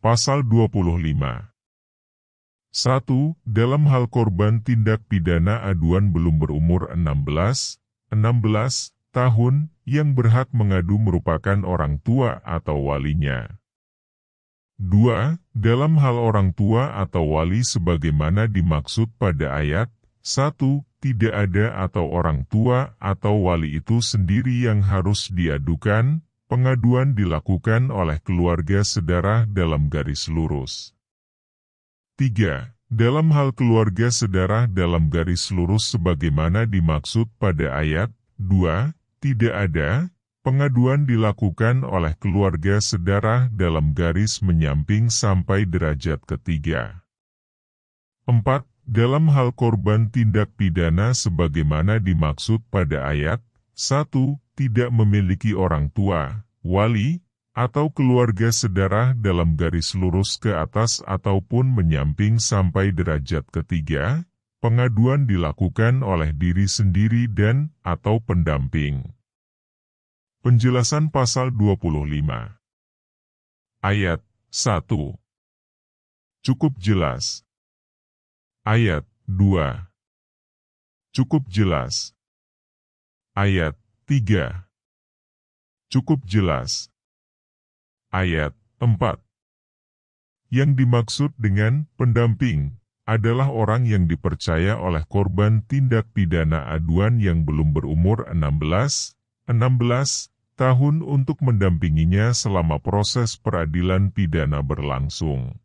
Pasal 25 1. Dalam hal korban tindak pidana aduan belum berumur 16, 16 tahun yang berhak mengadu merupakan orang tua atau walinya. 2. Dalam hal orang tua atau wali sebagaimana dimaksud pada ayat 1, tidak ada atau orang tua atau wali itu sendiri yang harus diadukan, Pengaduan dilakukan oleh keluarga sedara dalam garis lurus. 3. Dalam hal keluarga sedara dalam garis lurus sebagaimana dimaksud pada ayat 2, tidak ada pengaduan dilakukan oleh keluarga sedara dalam garis menyamping sampai derajat ketiga. 4. Dalam hal korban tindak pidana sebagaimana dimaksud pada ayat 1. Tidak memiliki orang tua, wali, atau keluarga sedarah dalam garis lurus ke atas ataupun menyamping sampai derajat ketiga, pengaduan dilakukan oleh diri sendiri dan atau pendamping. Penjelasan pasal 25 Ayat 1 Cukup jelas Ayat 2 Cukup jelas Ayat 3 Cukup jelas. Ayat 4 Yang dimaksud dengan pendamping adalah orang yang dipercaya oleh korban tindak pidana aduan yang belum berumur 16, 16 tahun untuk mendampinginya selama proses peradilan pidana berlangsung.